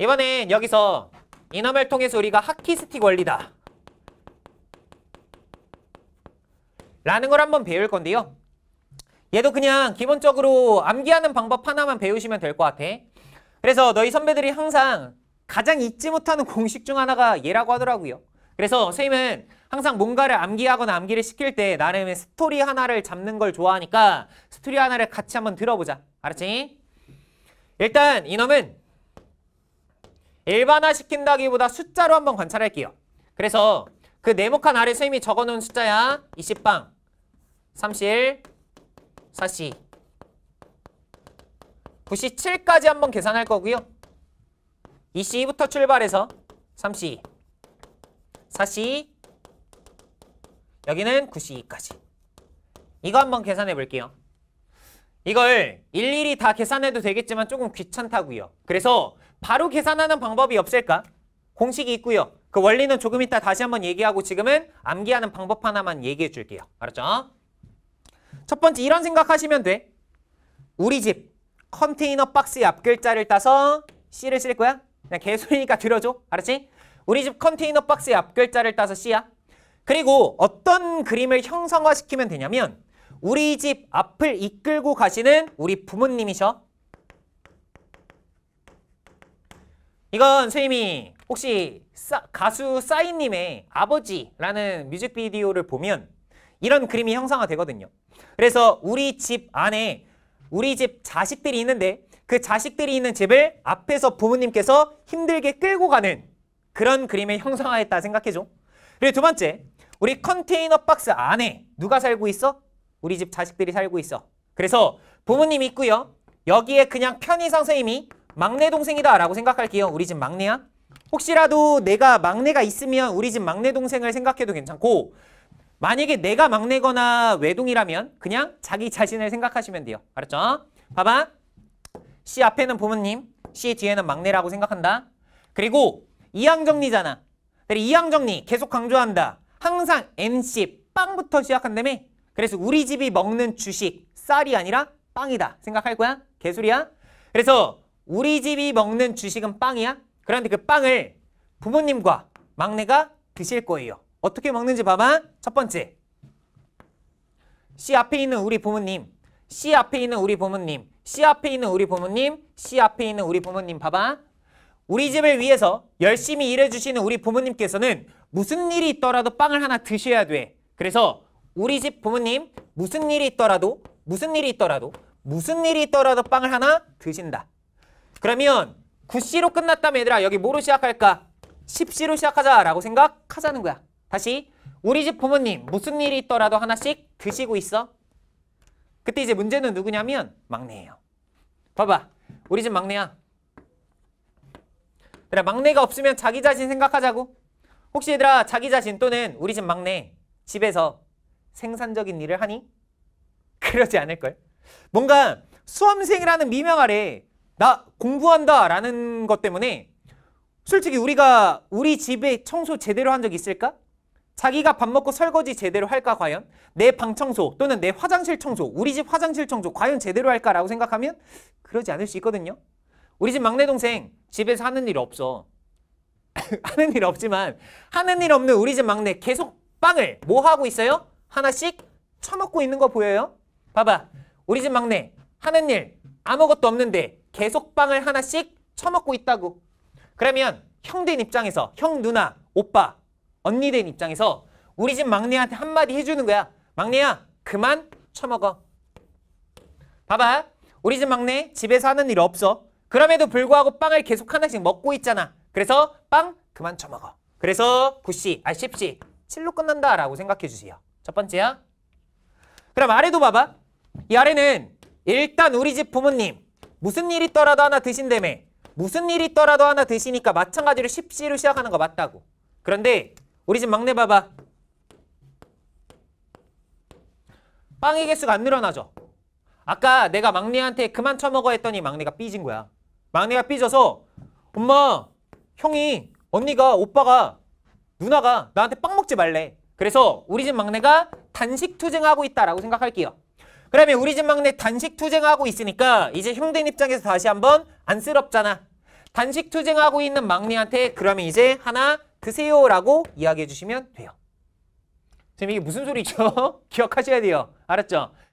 이번엔 여기서 이너을 통해서 우리가 하키스틱 원리다. 라는 걸 한번 배울 건데요. 얘도 그냥 기본적으로 암기하는 방법 하나만 배우시면 될 것 같아. 그래서 너희 선배들이 항상 가장 잊지 못하는 공식 중 하나가 얘라고 하더라고요. 그래서 선생님은 항상 뭔가를 암기하거나 암기를 시킬 때 나름의 스토리 하나를 잡는 걸 좋아하니까 스토리 하나를 같이 한번 들어보자. 알았지? 일단 이놈은 일반화시킨다기보다 숫자로 한번 관찰할게요. 그래서 그 네모칸 아래 선생님이 적어놓은 숫자야. 20방, 31, 40, 97까지 한번 계산할 거고요. 22부터 출발해서 30, 40, 여기는 92까지. 이거 한번 계산해 볼게요. 이걸 일일이 다 계산해도 되겠지만 조금 귀찮다고요. 그래서 바로 계산하는 방법이 없을까? 공식이 있고요. 그 원리는 조금 이따 다시 한번 얘기하고 지금은 암기하는 방법 하나만 얘기해 줄게요. 알았죠? 첫 번째 이런 생각하시면 돼. 우리 집 컨테이너 박스 앞 글자를 따서 C를 쓸 거야? 그냥 개소리니까 들어줘. 알았지? 우리 집 컨테이너 박스 앞 글자를 따서 C야. 그리고 어떤 그림을 형성화시키면 되냐면 우리 집 앞을 이끌고 가시는 우리 부모님이셔. 이건 선생님이 혹시 사, 가수 싸이님의 아버지라는 뮤직비디오를 보면 이런 그림이 형상화되거든요. 그래서 우리 집 안에 우리 집 자식들이 있는데 그 자식들이 있는 집을 앞에서 부모님께서 힘들게 끌고 가는 그런 그림을 형상화했다 생각해줘. 그리고 두 번째, 우리 컨테이너 박스 안에 누가 살고 있어? 우리 집 자식들이 살고 있어. 그래서 부모님이 있고요. 여기에 그냥 편의상 선생님이 막내 동생이다 라고 생각할게요. 우리 집 막내야? 혹시라도 내가 막내가 있으면 우리 집 막내 동생을 생각해도 괜찮고 만약에 내가 막내거나 외동이라면 그냥 자기 자신을 생각하시면 돼요. 알았죠? 봐봐. C 앞에는 부모님, C 뒤에는 막내라고 생각한다. 그리고 이항정리잖아. 그래, 이항정리 계속 강조한다. 항상 MC 빵부터 시작한다며. 그래서 우리 집이 먹는 주식 쌀이 아니라 빵이다 생각할 거야. 개소리야. 그래서 우리 집이 먹는 주식은 빵이야? 그런데 그 빵을 부모님과 막내가 드실 거예요. 어떻게 먹는지 봐봐. 첫 번째. 씨 앞에 있는 우리 부모님. 씨 앞에 있는 우리 부모님. 씨 앞에 있는 우리 부모님. 씨 앞에 있는 우리 부모님 봐봐. 우리 집을 위해서 열심히 일해주시는 우리 부모님께서는 무슨 일이 있더라도 빵을 하나 드셔야 돼. 그래서 우리 집 부모님 무슨 일이 있더라도 무슨 일이 있더라도 무슨 일이 있더라도 빵을 하나 드신다. 그러면 9C로 끝났다면 얘들아 여기 뭐로 시작할까? 10C로 시작하자라고 생각하자는 거야. 다시 우리 집 부모님 무슨 일이 있더라도 하나씩 드시고 있어. 그때 이제 문제는 누구냐면 막내예요. 봐봐. 우리 집 막내야. 얘들아 막내가 없으면 자기 자신 생각하자고. 혹시 얘들아 자기 자신 또는 우리 집 막내 집에서 생산적인 일을 하니? 그러지 않을걸. 뭔가 수험생이라는 미명 아래 나 공부한다 라는 것 때문에 솔직히 우리가 우리 집에 청소 제대로 한 적 있을까? 자기가 밥 먹고 설거지 제대로 할까 과연? 내 방 청소 또는 내 화장실 청소 우리 집 화장실 청소 과연 제대로 할까라고 생각하면 그러지 않을 수 있거든요. 우리 집 막내 동생 집에서 하는 일 없어. 하는 일 없지만 하는 일 없는 우리 집 막내 계속 빵을 뭐 하고 있어요? 하나씩 쳐먹고 있는 거 보여요? 봐봐 우리 집 막내 하는 일 아무것도 없는데 계속 빵을 하나씩 처먹고 있다고. 그러면 형 된 입장에서 형, 누나, 오빠, 언니 된 입장에서 우리 집 막내한테 한마디 해주는 거야. 막내야 그만 처먹어. 봐봐. 우리 집 막내 집에서 하는 일 없어. 그럼에도 불구하고 빵을 계속 하나씩 먹고 있잖아. 그래서 빵 그만 처먹어. 그래서 9시, 아 10시, 7로 끝난다 라고 생각해 주세요. 첫 번째야. 그럼 아래도 봐봐. 이 아래는 일단 우리 집 부모님 무슨 일이떠라도 하나 드신다며. 무슨 일이떠라도 하나 드시니까 마찬가지로 십시로 시작하는 거 맞다고. 그런데 우리 집 막내 봐봐. 빵의 개수가 안 늘어나죠. 아까 내가 막내한테 그만 처먹어 했더니 막내가 삐진 거야. 막내가 삐져서 엄마, 형이, 언니가, 오빠가, 누나가 나한테 빵 먹지 말래. 그래서 우리 집 막내가 단식 투쟁하고 있다라고 생각할게요. 그러면 우리 집 막내 단식 투쟁하고 있으니까 이제 힘든 입장에서 다시 한 번 안쓰럽잖아. 단식 투쟁하고 있는 막내한테 그러면 이제 하나 드세요 라고 이야기해 주시면 돼요. 지금 이게 무슨 소리죠? 기억하셔야 돼요. 알았죠?